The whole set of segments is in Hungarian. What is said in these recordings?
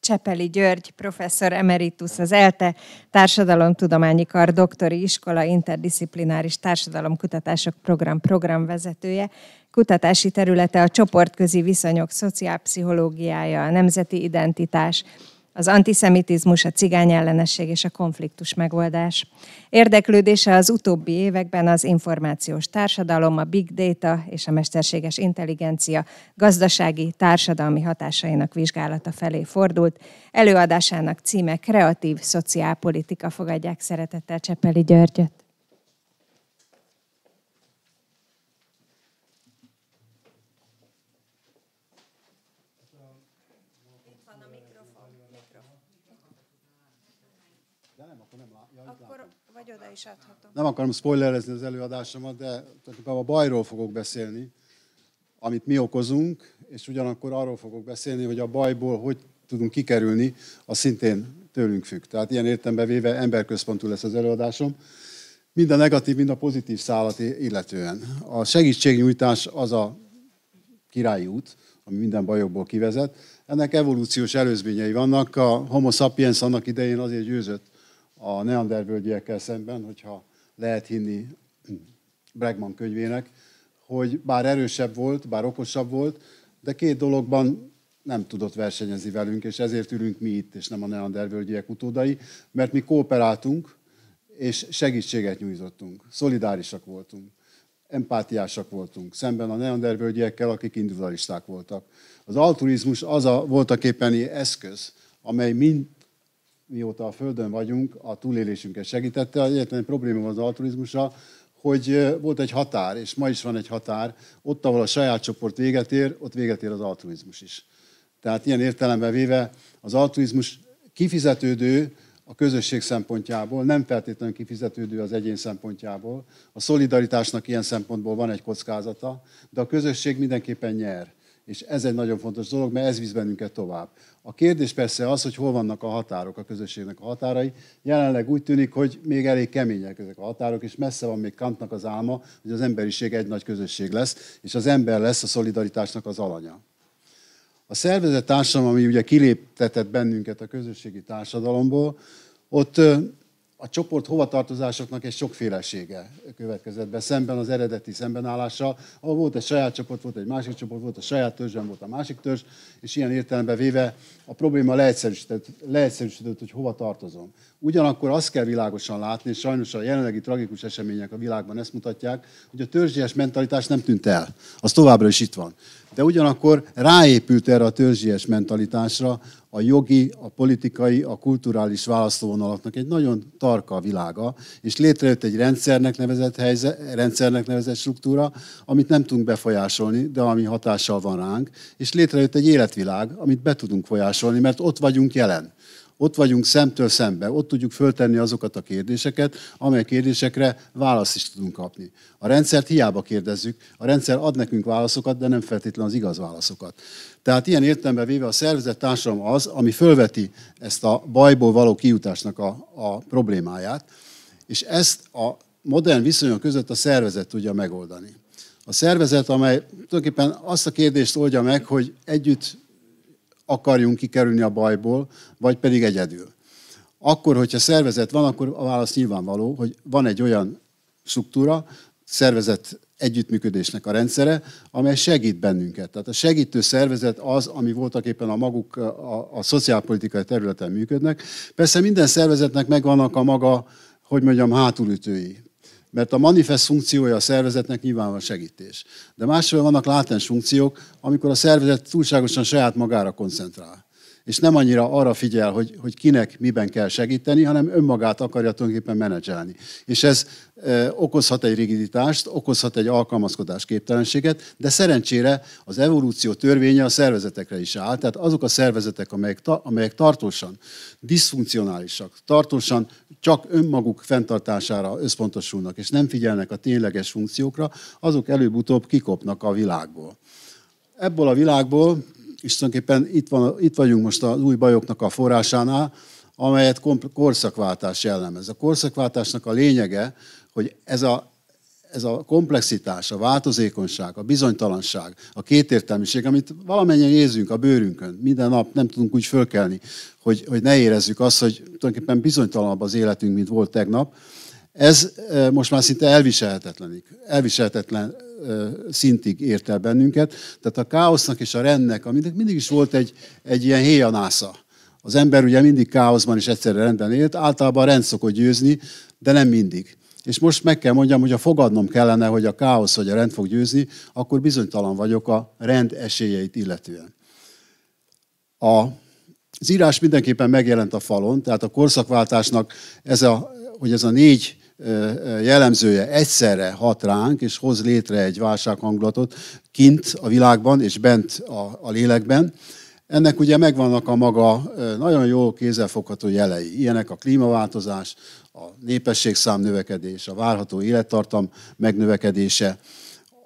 Csepeli György, professzor emeritus, az ELTE Társadalomtudományi Kar doktori iskola interdisziplináris társadalomkutatások program programvezetője. Kutatási területe a csoportközi viszonyok szociálpszichológiája, a nemzeti identitás, az antiszemitizmus, a cigányellenesség és a konfliktus megoldás. Érdeklődése az utóbbi években az információs társadalom, a big data és a mesterséges intelligencia gazdasági, társadalmi hatásainak vizsgálata felé fordult. Előadásának címe Kreatív szociálpolitika fogadják szeretettel Csepeli Györgyöt. De nem, akkor nem lá... ja, akkor látom. vagy oda is adhatom. Nem akarom spoilerezni az előadásomat, de tulajdonképpen a bajról fogok beszélni, amit mi okozunk, és ugyanakkor arról fogok beszélni, hogy a bajból hogy tudunk kikerülni, a szintén tőlünk függ. Tehát ilyen értembe véve emberközpontú lesz az előadásom. Mind a negatív, mind a pozitív szállat illetően. A segítségnyújtás az a királyi út, ami minden bajokból kivezet. Ennek evolúciós előzményei vannak. A homo sapiens annak idején azért győzött a neandervölgyiekkel szemben, hogyha lehet hinni Bregman könyvének, hogy bár erősebb volt, bár okosabb volt, de két dologban nem tudott versenyezni velünk, és ezért ülünk mi itt, és nem a neandervölgyiek utódai, mert mi kooperáltunk, és segítséget nyújtottunk, szolidárisak voltunk, empátiásak voltunk, szemben a neandervölgyiekkel, akik individualisták voltak. Az altruizmus az a voltaképpeni eszköz, amely mind, mióta a Földön vagyunk, a túlélésünket segítette. Egyetlen probléma az altruizmusa, hogy volt egy határ, és ma is van egy határ, ott, ahol a saját csoport véget ér, ott véget ér az altruizmus is. Tehát ilyen értelemben véve az altruizmus kifizetődő a közösség szempontjából, nem feltétlenül kifizetődő az egyén szempontjából. A szolidaritásnak ilyen szempontból van egy kockázata, de a közösség mindenképpen nyer. És ez egy nagyon fontos dolog, mert ez visz bennünket tovább. A kérdés persze az, hogy hol vannak a határok, a közösségnek a határai. Jelenleg úgy tűnik, hogy még elég kemények ezek a határok, és messze van még Kantnak az álma, hogy az emberiség egy nagy közösség lesz, és az ember lesz a szolidaritásnak az alanya. A szervezett társadalom, ami ugye kiléptetett bennünket a közösségi társadalomból, ott a csoport hovatartozásoknak egy sokfélesége következett be, szemben az eredeti szembenállással, ahol volt egy saját csoport, volt egy másik csoport, volt a saját törzsben, volt a másik törzs, és ilyen értelemben véve a probléma leegyszerűsödött, leegyszerűsödött hogy hova tartozom. Ugyanakkor azt kell világosan látni, és sajnos a jelenlegi tragikus események a világban ezt mutatják, hogy a törzsies mentalitás nem tűnt el. Az továbbra is itt van. De ugyanakkor ráépült erre a törzsies mentalitásra a jogi, a politikai, a kulturális választóvonalaknak egy nagyon tarka világa, és létrejött egy rendszernek nevezett, helyzet, rendszernek nevezett struktúra, amit nem tudunk befolyásolni, de ami hatással van ránk, és létrejött egy életvilág, amit be tudunk folyásolni, mert ott vagyunk jelen ott vagyunk szemtől szembe, ott tudjuk föltenni azokat a kérdéseket, amely kérdésekre választ is tudunk kapni. A rendszert hiába kérdezzük, a rendszer ad nekünk válaszokat, de nem feltétlenül az igaz válaszokat. Tehát ilyen értelemben véve a szervezett társadalom az, ami fölveti ezt a bajból való kijutásnak a, a problémáját, és ezt a modern viszonyok között a szervezet tudja megoldani. A szervezet, amely tulajdonképpen azt a kérdést oldja meg, hogy együtt akarjunk kikerülni a bajból, vagy pedig egyedül. Akkor, hogyha szervezet van, akkor a válasz nyilvánvaló, hogy van egy olyan struktúra, szervezet együttműködésnek a rendszere, amely segít bennünket. Tehát a segítő szervezet az, ami voltak éppen a maguk a, a szociálpolitikai területen működnek. Persze minden szervezetnek megvannak a maga, hogy mondjam, hátulütői mert a manifest funkciója a szervezetnek nyilvánvalóan segítés. De másfél vannak látens funkciók, amikor a szervezet túlságosan saját magára koncentrál és nem annyira arra figyel, hogy, hogy kinek miben kell segíteni, hanem önmagát akarja tulajdonképpen menedzselni. És ez e, okozhat egy rigiditást, okozhat egy alkalmazkodás képtelenséget, de szerencsére az evolúció törvénye a szervezetekre is áll, tehát azok a szervezetek, amelyek, ta, amelyek tartósan diszfunkcionálisak, tartósan csak önmaguk fenntartására összpontosulnak, és nem figyelnek a tényleges funkciókra, azok előbb-utóbb kikopnak a világból. Ebből a világból és tulajdonképpen itt, van, itt vagyunk most az új bajoknak a forrásánál, amelyet korszakváltás jellemez. A korszakváltásnak a lényege, hogy ez a, ez a komplexitás, a változékonyság, a bizonytalanság, a kétértelműség, amit valamennyien érzünk a bőrünkön, minden nap nem tudunk úgy fölkelni, hogy, hogy ne érezzük azt, hogy tulajdonképpen bizonytalanabb az életünk, mint volt tegnap, ez eh, most már szinte elviselhetetlenik. Elviselhetetlen szintig ért el bennünket. Tehát a káosznak és a rendnek, aminek mindig is volt egy, egy ilyen héjanásza. Az ember ugye mindig káoszban és egyszerre rendben élt, általában a rend szokott győzni, de nem mindig. És most meg kell mondjam, hogy ha fogadnom kellene, hogy a káosz vagy a rend fog győzni, akkor bizonytalan vagyok a rend esélyeit illetően. A, az írás mindenképpen megjelent a falon, tehát a korszakváltásnak ez a, hogy ez a négy jellemzője egyszerre hat ránk, és hoz létre egy válsághangulatot kint a világban és bent a, a lélekben. Ennek ugye megvannak a maga nagyon jó kézzelfogható jelei. Ilyenek a klímaváltozás, a népességszám növekedés, a várható élettartam megnövekedése,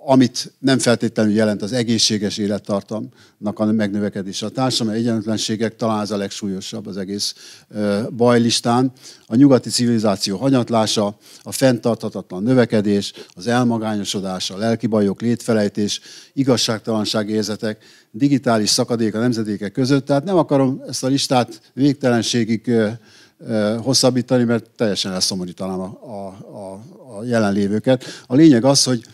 amit nem feltétlenül jelent az egészséges élettartamnak a megnövekedése. A társadalmi egyenlőtlenségek talán ez a legsúlyosabb az egész bajlistán. A nyugati civilizáció hanyatlása, a fenntarthatatlan növekedés, az elmagányosodás, a lelki bajok, létfelejtés, igazságtalanság érzetek, digitális szakadék a nemzedékek között. Tehát nem akarom ezt a listát végtelenségig hosszabbítani, mert teljesen elszomorítanám a, a, a, a jelenlévőket. A lényeg az, hogy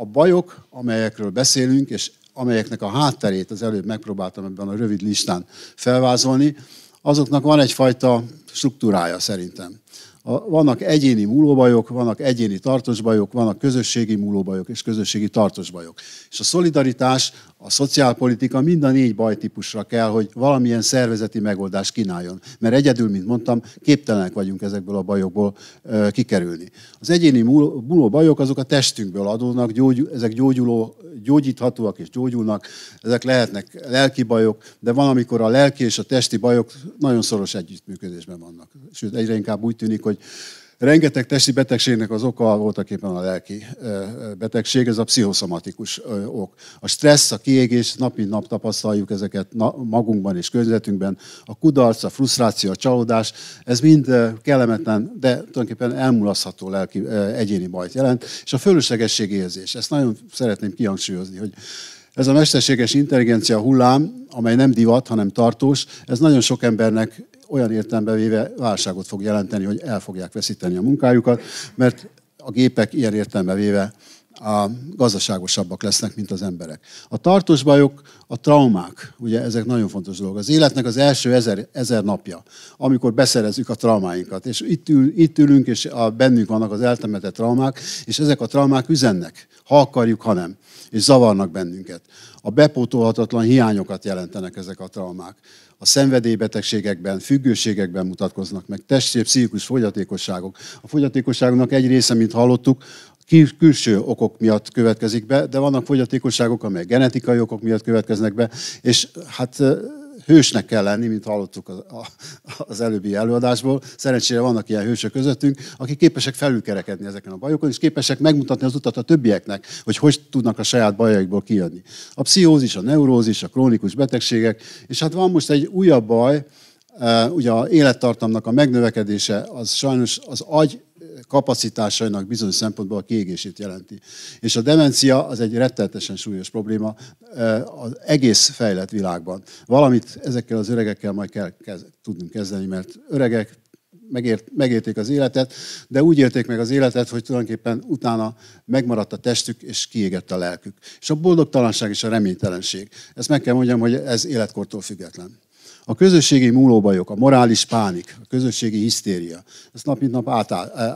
a bajok, amelyekről beszélünk, és amelyeknek a hátterét az előbb megpróbáltam ebben a rövid listán felvázolni, azoknak van egyfajta struktúrája szerintem. A, vannak egyéni múlóbajok, vannak egyéni tartósbajok, vannak közösségi múlóbajok és közösségi tartósbajok. És a szolidaritás a szociálpolitika mind a négy bajtípusra kell, hogy valamilyen szervezeti megoldást kínáljon. Mert egyedül, mint mondtam, képtelenek vagyunk ezekből a bajokból kikerülni. Az egyéni múló bajok azok a testünkből adódnak, gyógy, ezek gyógyuló, gyógyíthatóak és gyógyulnak, ezek lehetnek lelki bajok, de van, amikor a lelki és a testi bajok nagyon szoros együttműködésben vannak. Sőt, egyre inkább úgy tűnik, hogy Rengeteg testi betegségnek az oka voltak éppen a lelki betegség, ez a pszichoszomatikus ok. A stressz, a kiégés, nap mint nap tapasztaljuk ezeket magunkban és környezetünkben. A kudarc, a frusztráció, a csalódás, ez mind kellemetlen, de tulajdonképpen elmulasztható lelki egyéni bajt jelent. És a fölöslegesség érzés, ezt nagyon szeretném kihangsúlyozni, hogy ez a mesterséges intelligencia hullám, amely nem divat, hanem tartós, ez nagyon sok embernek olyan értelemben véve válságot fog jelenteni, hogy el fogják veszíteni a munkájukat, mert a gépek ilyen értelemben véve a gazdaságosabbak lesznek, mint az emberek. A tartós bajok, a traumák, ugye ezek nagyon fontos dolgok. Az életnek az első ezer, ezer napja, amikor beszerezzük a traumáinkat, és itt, ül, itt ülünk, és a, bennünk vannak az eltemetett traumák, és ezek a traumák üzennek, ha akarjuk, ha nem, és zavarnak bennünket. A bepótolhatatlan hiányokat jelentenek ezek a traumák a szenvedélybetegségekben, függőségekben mutatkoznak meg, és pszichikus fogyatékosságok. A fogyatékosságnak egy része, mint hallottuk, külső okok miatt következik be, de vannak fogyatékosságok, amelyek genetikai okok miatt következnek be, és hát hősnek kell lenni, mint hallottuk az előbbi előadásból. Szerencsére vannak ilyen hősök közöttünk, akik képesek felülkerekedni ezeken a bajokon, és képesek megmutatni az utat a többieknek, hogy hogy tudnak a saját bajaikból kijönni. A pszichózis, a neurózis, a krónikus betegségek, és hát van most egy újabb baj, ugye a élettartamnak a megnövekedése, az sajnos az agy kapacitásainak bizonyos szempontból a kiégését jelenti. És a demencia az egy rettenetesen súlyos probléma az egész fejlett világban. Valamit ezekkel az öregekkel majd kell kez, tudnunk kezdeni, mert öregek megért, megérték az életet, de úgy érték meg az életet, hogy tulajdonképpen utána megmaradt a testük, és kiégett a lelkük. És a boldogtalanság és a reménytelenség. Ezt meg kell mondjam, hogy ez életkortól független. A közösségi múlóbajok, a morális pánik, a közösségi hisztéria, ezt nap mint nap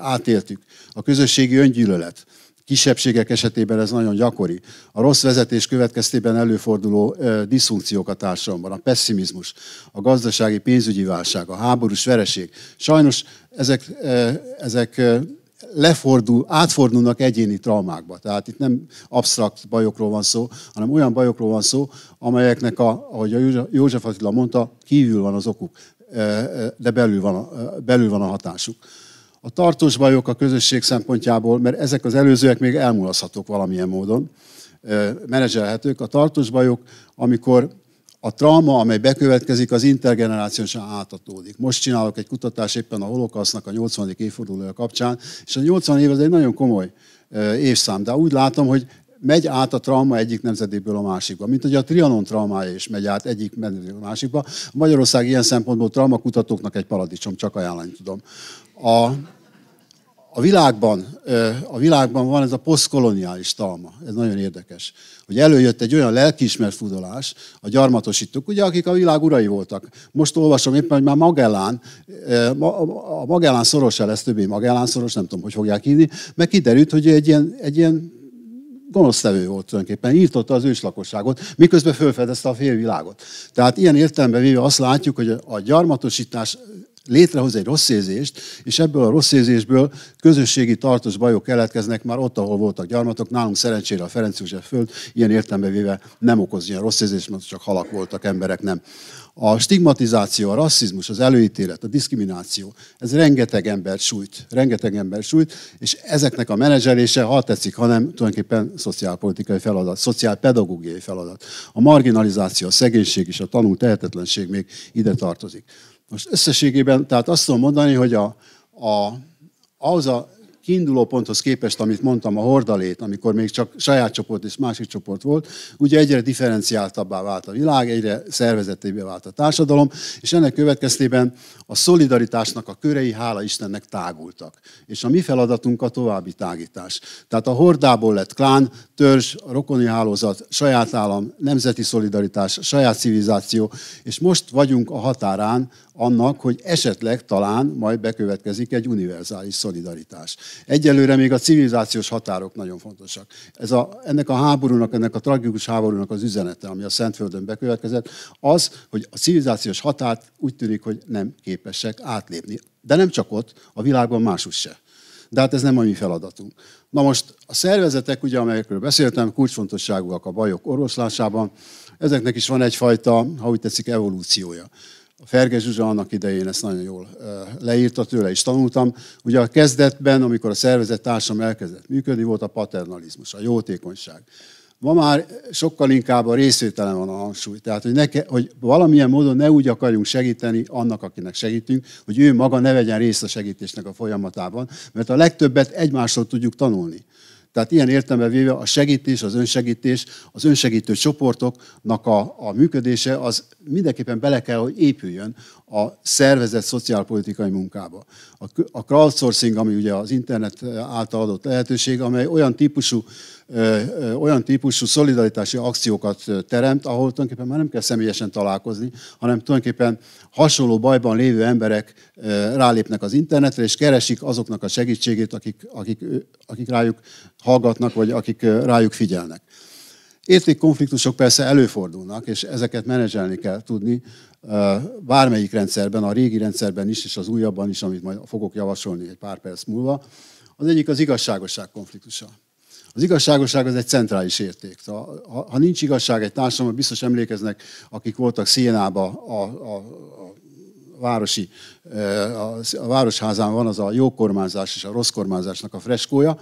átéltük. A közösségi öngyűlölet, kisebbségek esetében ez nagyon gyakori. A rossz vezetés következtében előforduló diszfunkciók a társadalomban, a pessimizmus, a gazdasági pénzügyi válság, a háborús vereség. Sajnos ezek, ezek lefordul, átfordulnak egyéni traumákba. Tehát itt nem absztrakt bajokról van szó, hanem olyan bajokról van szó, amelyeknek, a, ahogy a József Attila mondta, kívül van az okuk, eh, eh, de belül van, a, eh, belül van a hatásuk. A tartós bajok a közösség szempontjából, mert ezek az előzőek még elmulaszhatók valamilyen módon, menedzselhetők. A tartós bajok, amikor a trauma, amely bekövetkezik, az intergenerációsan átadódik. Most csinálok egy kutatást éppen a holokasznak a 80. évfordulója kapcsán, és a 80 év az egy nagyon komoly évszám, de úgy látom, hogy megy át a trauma egyik nemzedékből a másikba, mint hogy a Trianon traumája is megy át egyik nemzedékből a másikba. Magyarország ilyen szempontból traumakutatóknak egy paradicsom, csak ajánlani tudom. A, a világban, a világban van ez a posztkoloniális talma, ez nagyon érdekes, hogy előjött egy olyan lelkiismert fudolás, a gyarmatosítók, ugye, akik a világ urai voltak. Most olvasom éppen, hogy már Magellán, a Magellán szoros lesz többé Magellán szoros, nem tudom, hogy fogják hívni, meg kiderült, hogy egy ilyen, egy ilyen gonosztevő volt tulajdonképpen, írtotta az őslakosságot, miközben felfedezte a félvilágot. Tehát ilyen értelemben véve azt látjuk, hogy a gyarmatosítás létrehoz egy rossz érzést, és ebből a rossz érzésből közösségi tartós bajok keletkeznek már ott, ahol voltak gyarmatok. Nálunk szerencsére a Ferenc József föld ilyen értelme véve nem okoz ilyen rossz érzést, mert csak halak voltak, emberek nem. A stigmatizáció, a rasszizmus, az előítélet, a diszkrimináció, ez rengeteg ember sújt, rengeteg ember sújt, és ezeknek a menedzselése, ha tetszik, hanem tulajdonképpen szociálpolitikai feladat, szociálpedagógiai feladat. A marginalizáció, a szegénység és a tanult tehetetlenség még ide tartozik. Most összességében, tehát azt tudom mondani, hogy a, a, ahhoz a kiinduló ponthoz képest, amit mondtam, a hordalét, amikor még csak saját csoport és másik csoport volt, ugye egyre differenciáltabbá vált a világ, egyre szervezettébbé vált a társadalom, és ennek következtében a szolidaritásnak a körei, hála Istennek, tágultak. És a mi feladatunk a további tágítás. Tehát a hordából lett klán, törzs, a rokoni hálózat, saját állam, nemzeti szolidaritás, saját civilizáció, és most vagyunk a határán annak, hogy esetleg talán majd bekövetkezik egy univerzális szolidaritás. Egyelőre még a civilizációs határok nagyon fontosak. Ez a, ennek a háborúnak, ennek a tragikus háborúnak az üzenete, ami a Szentföldön bekövetkezett, az, hogy a civilizációs határt úgy tűnik, hogy nem képesek átlépni. De nem csak ott, a világban máshogy se de hát ez nem a mi feladatunk. Na most a szervezetek, ugye, amelyekről beszéltem, kulcsfontosságúak a bajok orvoslásában, ezeknek is van egyfajta, ha úgy tetszik, evolúciója. A Ferge Zsuzsa annak idején ezt nagyon jól leírta, tőle is tanultam. Ugye a kezdetben, amikor a szervezet társam elkezdett működni, volt a paternalizmus, a jótékonyság ma már sokkal inkább a részvételen van a hangsúly. Tehát, hogy, ne, hogy valamilyen módon ne úgy akarjunk segíteni annak, akinek segítünk, hogy ő maga ne vegyen részt a segítésnek a folyamatában, mert a legtöbbet egymástól tudjuk tanulni. Tehát ilyen értelemben véve a segítés, az önsegítés, az önsegítő csoportoknak a, a működése, az mindenképpen bele kell, hogy épüljön a szervezett szociálpolitikai munkába. A, a crowdsourcing, ami ugye az internet által adott lehetőség, amely olyan típusú olyan típusú szolidaritási akciókat teremt, ahol tulajdonképpen már nem kell személyesen találkozni, hanem tulajdonképpen hasonló bajban lévő emberek rálépnek az internetre, és keresik azoknak a segítségét, akik, akik, akik rájuk hallgatnak, vagy akik rájuk figyelnek. Érték konfliktusok persze előfordulnak, és ezeket menedzselni kell tudni bármelyik rendszerben, a régi rendszerben is, és az újabban is, amit majd fogok javasolni egy pár perc múlva. Az egyik az igazságosság konfliktusa. Az igazságosság az egy centrális érték. Ha, ha nincs igazság egy társadalomban, biztos emlékeznek, akik voltak Szienába a, a, a városi, eh, a városházán van az a jó kormányzás és a rossz kormányzásnak a freskója,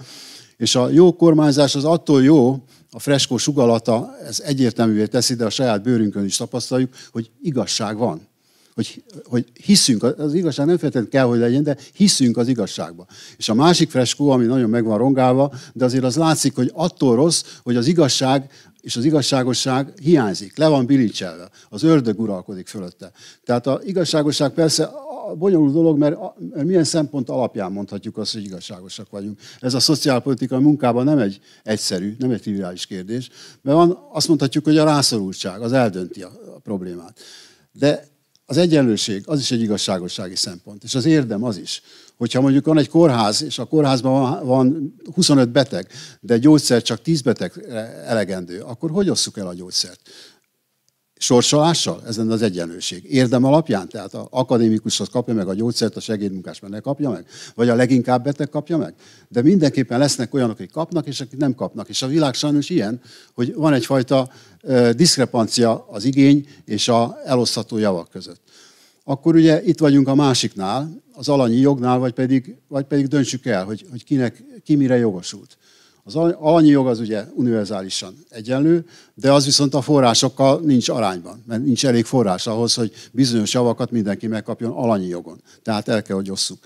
és a jó kormányzás az attól jó, a freskó sugalata, ez egyértelművé teszi, de a saját bőrünkön is tapasztaljuk, hogy igazság van hogy, hogy hiszünk, az igazság nem feltétlenül kell, hogy legyen, de hiszünk az igazságba. És a másik freskó, ami nagyon meg van rongálva, de azért az látszik, hogy attól rossz, hogy az igazság és az igazságosság hiányzik, le van bilincselve, az ördög uralkodik fölötte. Tehát az igazságosság persze a bonyolult dolog, mert, mert milyen szempont alapján mondhatjuk azt, hogy igazságosak vagyunk. Ez a szociálpolitikai munkában nem egy egyszerű, nem egy triviális kérdés, mert van, azt mondhatjuk, hogy a rászorultság, az eldönti a, a problémát. De az egyenlőség, az is egy igazságossági szempont, és az érdem az is. Hogyha mondjuk van egy kórház, és a kórházban van 25 beteg, de gyógyszer csak 10 beteg elegendő, akkor hogy osszuk el a gyógyszert? sorsolással? Ez lenne az egyenlőség. Érdem alapján? Tehát az akadémikushoz kapja meg a gyógyszert, a segédmunkás meg ne kapja meg? Vagy a leginkább beteg kapja meg? De mindenképpen lesznek olyanok, akik kapnak, és akik nem kapnak. És a világ sajnos ilyen, hogy van egyfajta diszkrepancia az igény és a elosztható javak között. Akkor ugye itt vagyunk a másiknál, az alanyi jognál, vagy pedig, vagy pedig döntsük el, hogy, hogy kinek, ki mire jogosult. Az alanyi jog az ugye univerzálisan egyenlő, de az viszont a forrásokkal nincs arányban, mert nincs elég forrás ahhoz, hogy bizonyos javakat mindenki megkapjon alanyi jogon. Tehát el kell, hogy osszuk.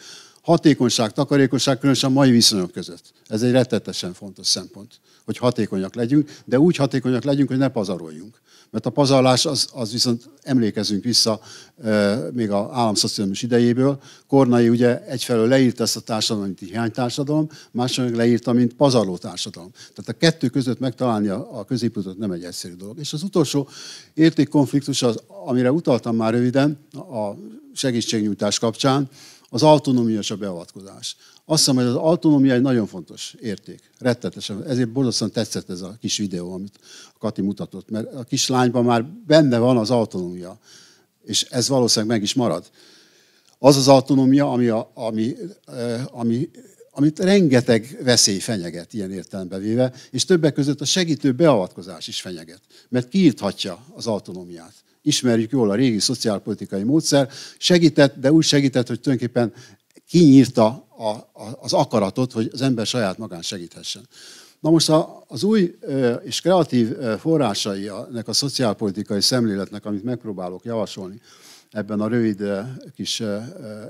Hatékonyság, takarékosság, különösen a mai viszonyok között. Ez egy rettetesen fontos szempont, hogy hatékonyak legyünk, de úgy hatékonyak legyünk, hogy ne pazaroljunk. Mert a pazarlás, az, az viszont emlékezünk vissza e, még a államszocializmus idejéből. Kornai ugye egyfelől leírta ezt a társadalom, mint hiánytársadalom, másfelől leírta, mint pazarló társadalom. Tehát a kettő között megtalálni a, a középutat nem egy egyszerű dolog. És az utolsó értékkonfliktus, az, amire utaltam már röviden a segítségnyújtás kapcsán, az autonómia és a beavatkozás. Azt hiszem, hogy az autonómia egy nagyon fontos érték, rettetesen. Ezért borzasztóan tetszett ez a kis videó, amit a Kati mutatott, mert a kislányban már benne van az autonómia, és ez valószínűleg meg is marad. Az az autonómia, ami, a, ami, ami amit rengeteg veszély fenyeget ilyen értelembe véve, és többek között a segítő beavatkozás is fenyeget, mert kiírthatja az autonómiát ismerjük jól a régi szociálpolitikai módszer, segített, de úgy segített, hogy tulajdonképpen kinyírta a, a, az akaratot, hogy az ember saját magán segíthessen. Na most a az új és kreatív forrásai nek a szociálpolitikai szemléletnek, amit megpróbálok javasolni ebben a rövid kis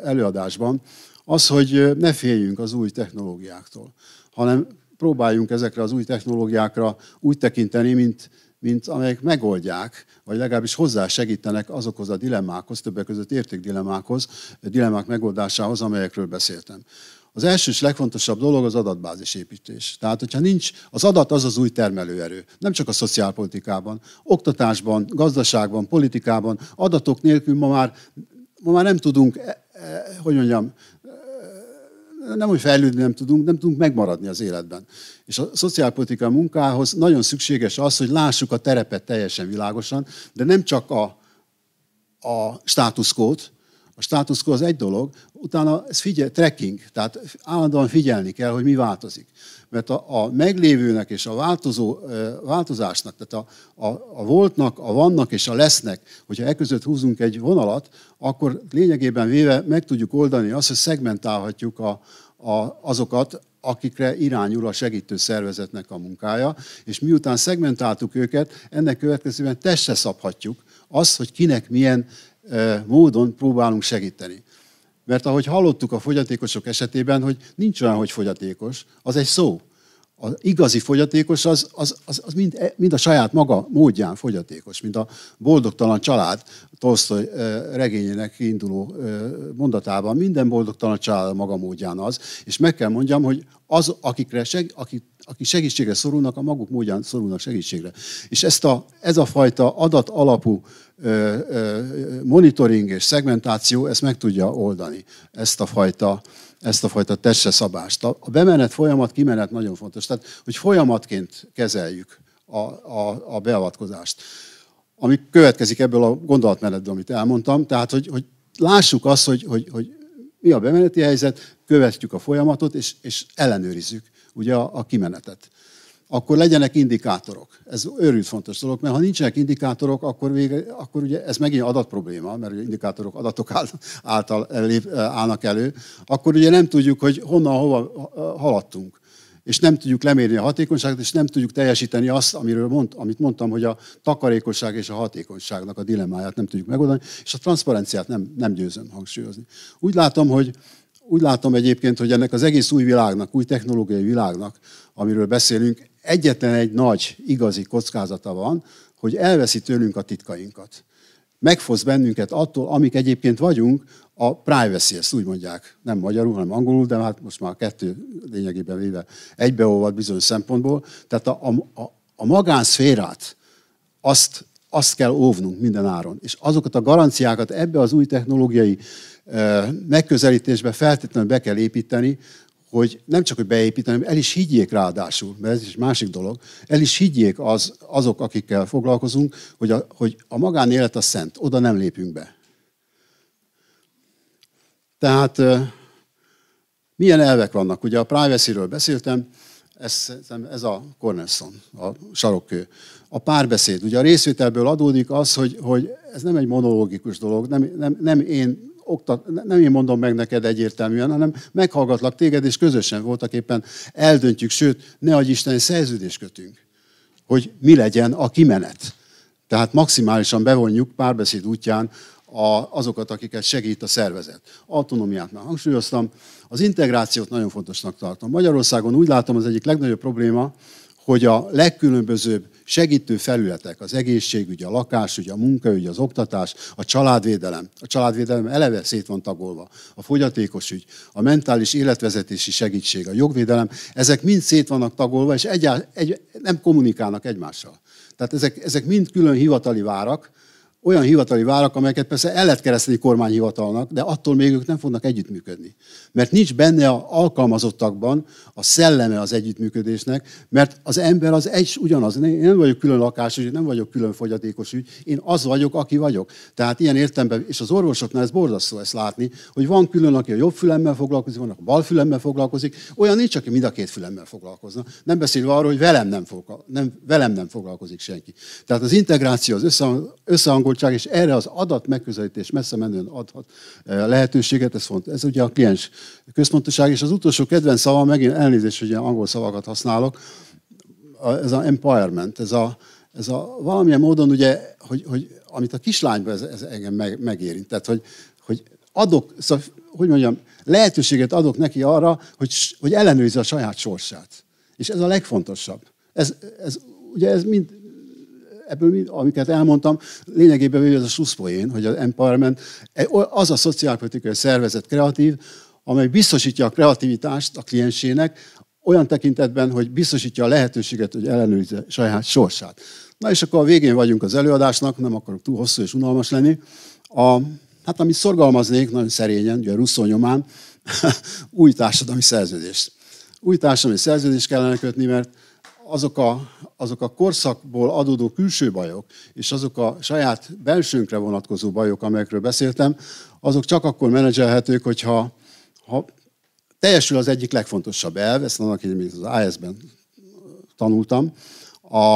előadásban, az, hogy ne féljünk az új technológiáktól, hanem próbáljunk ezekre az új technológiákra úgy tekinteni, mint mint amelyek megoldják, vagy legalábbis hozzá segítenek azokhoz a dilemmákhoz, többek között értékdilemmákhoz, dilemmák megoldásához, amelyekről beszéltem. Az első és legfontosabb dolog az adatbázis építés. Tehát, hogyha nincs, az adat az az új termelőerő. Nem csak a szociálpolitikában, oktatásban, gazdaságban, politikában. Adatok nélkül ma már, ma már nem tudunk, e, e, hogy mondjam, nem úgy fejlődni nem tudunk, nem tudunk megmaradni az életben. És a szociálpolitikai munkához nagyon szükséges az, hogy lássuk a terepet teljesen világosan, de nem csak a, a státuszkót, a status quo az egy dolog, utána ez figyel, tracking, tehát állandóan figyelni kell, hogy mi változik. Mert a, a meglévőnek és a változó, változásnak, tehát a, a, a voltnak, a vannak és a lesznek, hogyha e között húzunk egy vonalat, akkor lényegében véve meg tudjuk oldani azt, hogy szegmentálhatjuk a, a, azokat, akikre irányul a segítő szervezetnek a munkája, és miután szegmentáltuk őket, ennek következően testre szabhatjuk azt, hogy kinek milyen módon próbálunk segíteni. Mert ahogy hallottuk a fogyatékosok esetében, hogy nincs olyan, hogy fogyatékos, az egy szó. Az igazi fogyatékos az, az, az, az mind, mind a saját maga módján fogyatékos, mint a boldogtalan család Tolstoy regényének induló mondatában. Minden boldogtalan család maga módján az, és meg kell mondjam, hogy az, akikre seg, akik, akik segítségre szorulnak, a maguk módján szorulnak segítségre. És ezt a, ez a fajta adat alapú monitoring és szegmentáció ezt meg tudja oldani, ezt a fajta, ezt a fajta tesse szabást. A bemenet folyamat, kimenet nagyon fontos. Tehát, hogy folyamatként kezeljük a, a, a beavatkozást. Ami következik ebből a gondolatmenetből, amit elmondtam, tehát, hogy, hogy lássuk azt, hogy, hogy, hogy mi a bemeneti helyzet, követjük a folyamatot, és, és ellenőrizzük ugye a, a kimenetet akkor legyenek indikátorok. Ez őrült fontos dolog, mert ha nincsenek indikátorok, akkor, vége, akkor ugye ez megint adatprobléma, mert ugye indikátorok adatok által elé, állnak elő, akkor ugye nem tudjuk, hogy honnan, hova haladtunk és nem tudjuk lemérni a hatékonyságot, és nem tudjuk teljesíteni azt, amiről mond, amit mondtam, hogy a takarékosság és a hatékonyságnak a dilemmáját nem tudjuk megoldani, és a transzparenciát nem, nem győzöm hangsúlyozni. Úgy látom, hogy úgy látom egyébként, hogy ennek az egész új világnak, új technológiai világnak, amiről beszélünk, egyetlen egy nagy igazi kockázata van, hogy elveszi tőlünk a titkainkat. Megfosz bennünket attól, amik egyébként vagyunk, a privacy, ezt úgy mondják, nem magyarul, hanem angolul, de hát most már a kettő lényegében véve egybeolvad bizonyos szempontból. Tehát a, a, a magánszférát, azt, azt kell óvnunk minden áron. És azokat a garanciákat ebbe az új technológiai megközelítésbe feltétlenül be kell építeni, hogy nem csak, hogy beépíteni, el is higgyék ráadásul, mert ez is másik dolog, el is higgyék az, azok, akikkel foglalkozunk, hogy a, hogy a magánélet a szent, oda nem lépünk be. Tehát milyen elvek vannak? Ugye a privacy-ről beszéltem, ez, ez a cornerstone, a sarokkő. A párbeszéd. Ugye a részvételből adódik az, hogy, hogy ez nem egy monológikus dolog, nem, nem, nem én oktat, nem én mondom meg neked egyértelműen, hanem meghallgatlak téged, és közösen voltak éppen eldöntjük, sőt, ne adj Isten, szerződést kötünk, hogy mi legyen a kimenet. Tehát maximálisan bevonjuk párbeszéd útján a, azokat, akiket segít a szervezet. Autonomiát már hangsúlyoztam. Az integrációt nagyon fontosnak tartom. Magyarországon úgy látom, az egyik legnagyobb probléma, hogy a legkülönbözőbb segítő felületek, az egészségügy, a lakásügy, a munkaügy, az oktatás, a családvédelem. A családvédelem eleve szét van tagolva. A fogyatékos ügy, a mentális életvezetési segítség, a jogvédelem, ezek mind szét vannak tagolva, és egy, egy, nem kommunikálnak egymással. Tehát ezek, ezek mind külön hivatali várak, olyan hivatali várak, amelyeket persze el lehet kereszteni kormányhivatalnak, de attól még ők nem fognak együttműködni. Mert nincs benne a alkalmazottakban a szelleme az együttműködésnek, mert az ember az egy ugyanaz. Én nem vagyok külön lakásügy, nem vagyok külön fogyatékos ügy, én az vagyok, aki vagyok. Tehát ilyen értemben, és az orvosoknál ez borzasztó ezt látni, hogy van külön, aki a jobb fülemmel foglalkozik, van, aki a bal fülemmel foglalkozik, olyan nincs, aki mind a két fülemmel foglalkozna. Nem beszélve arról, hogy velem nem, fog, nem, velem nem foglalkozik senki. Tehát az integráció, az összehangolás, jogosultság, és erre az adat megközelítés messze menően adhat eh, lehetőséget, ez font. Ez ugye a kliens központoság, és az utolsó kedvenc szava, megint elnézést, hogy ilyen angol szavakat használok, ez a empowerment, ez a, ez a valamilyen módon ugye, hogy, hogy amit a kislányban ez, ez engem meg, megérint, tehát hogy, hogy adok, szóval, hogy mondjam, lehetőséget adok neki arra, hogy, hogy ellenőrizze a saját sorsát. És ez a legfontosabb. Ez, ez ugye ez mind ebből, amiket hát elmondtam, lényegében ez a suszpoén, hogy az empowerment, e, az a szociálpolitikai szervezet kreatív, amely biztosítja a kreativitást a kliensének, olyan tekintetben, hogy biztosítja a lehetőséget, hogy ellenőrizze saját sorsát. Na és akkor a végén vagyunk az előadásnak, nem akarok túl hosszú és unalmas lenni. A, hát amit szorgalmaznék, nagyon szerényen, ugye Russzó nyomán, új társadalmi szerződést. Új társadalmi szerződést kellene kötni, mert azok a, azok a korszakból adódó külső bajok, és azok a saját belsőnkre vonatkozó bajok, amelyekről beszéltem, azok csak akkor menedzselhetők, hogyha ha teljesül az egyik legfontosabb elv, ezt annak idején az IS-ben tanultam, a,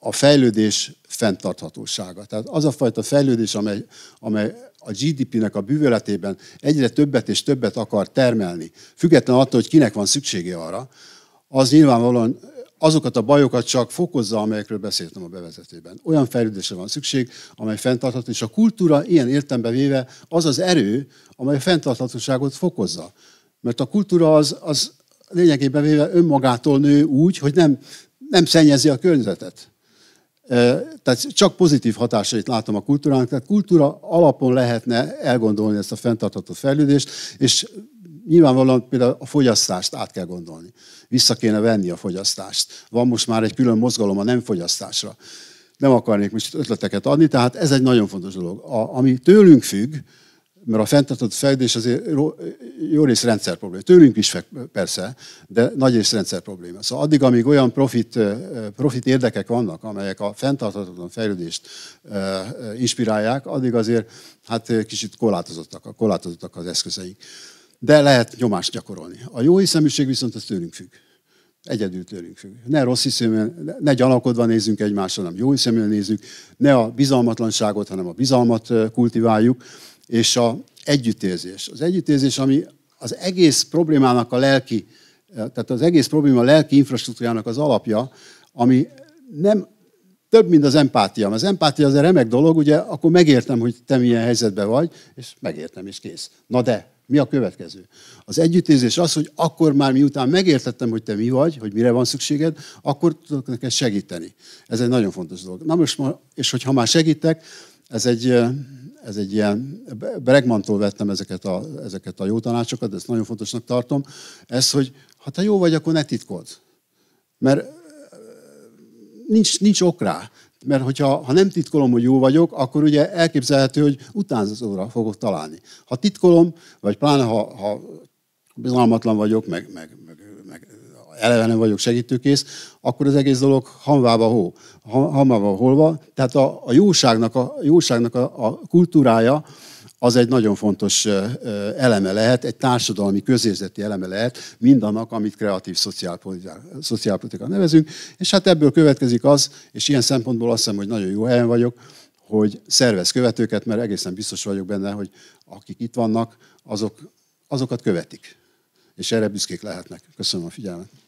a fejlődés fenntarthatósága. Tehát az a fajta fejlődés, amely, amely a GDP-nek a bűvöletében egyre többet és többet akar termelni, független attól, hogy kinek van szüksége arra, az nyilvánvalóan azokat a bajokat csak fokozza, amelyekről beszéltem a bevezetőben. Olyan fejlődésre van szükség, amely fenntartható, és a kultúra ilyen értembe véve az az erő, amely a fenntarthatóságot fokozza. Mert a kultúra az, az lényegében véve önmagától nő úgy, hogy nem, nem szennyezi a környezetet. Tehát csak pozitív hatásait látom a kultúrának, tehát kultúra alapon lehetne elgondolni ezt a fenntartható fejlődést, és nyilvánvalóan például a fogyasztást át kell gondolni. Vissza kéne venni a fogyasztást. Van most már egy külön mozgalom a nem fogyasztásra. Nem akarnék most ötleteket adni, tehát ez egy nagyon fontos dolog. A, ami tőlünk függ, mert a fenntartott fejlődés azért jó rész rendszer probléma. Tőlünk is persze, de nagy rész rendszer probléma. Szóval addig, amíg olyan profit, profit érdekek vannak, amelyek a fenntarthatatlan fejlődést inspirálják, addig azért hát kicsit korlátozottak, korlátozottak az eszközeink de lehet nyomást gyakorolni. A jó hiszeműség viszont ez tőlünk függ. Egyedül tőlünk függ. Ne rossz hiszeműen, ne gyanakodva nézzünk egymásra, hanem jó hiszeműen nézzük, ne a bizalmatlanságot, hanem a bizalmat kultiváljuk, és a együttérzés. Az együttérzés, ami az egész problémának a lelki, tehát az egész probléma a lelki infrastruktúrának az alapja, ami nem több, mint az empátia. Az empátia az egy remek dolog, ugye akkor megértem, hogy te milyen helyzetben vagy, és megértem, és kész. Na de, mi a következő? Az együttérzés az, hogy akkor már miután megértettem, hogy te mi vagy, hogy mire van szükséged, akkor tudok neked segíteni. Ez egy nagyon fontos dolog. Na most, és hogyha már segítek, ez egy, ez egy ilyen, Bregmantól vettem ezeket a, ezeket a jó tanácsokat, de ezt nagyon fontosnak tartom, ez, hogy ha te jó vagy, akkor ne titkold. Mert nincs, nincs ok rá mert hogyha ha nem titkolom, hogy jó vagyok, akkor ugye elképzelhető, hogy utánzóra fogok találni. Ha titkolom, vagy pláne ha, ha bizalmatlan vagyok, meg, meg, meg, meg eleve nem vagyok segítőkész, akkor az egész dolog hamvába hó, hamvába holva. Tehát a, a jóságnak, a, a jóságnak a, a kultúrája, az egy nagyon fontos eleme lehet, egy társadalmi, közérzeti eleme lehet mindannak, amit kreatív szociálpolitika nevezünk. És hát ebből következik az, és ilyen szempontból azt hiszem, hogy nagyon jó helyen vagyok, hogy szervez követőket, mert egészen biztos vagyok benne, hogy akik itt vannak, azok, azokat követik. És erre büszkék lehetnek. Köszönöm a figyelmet.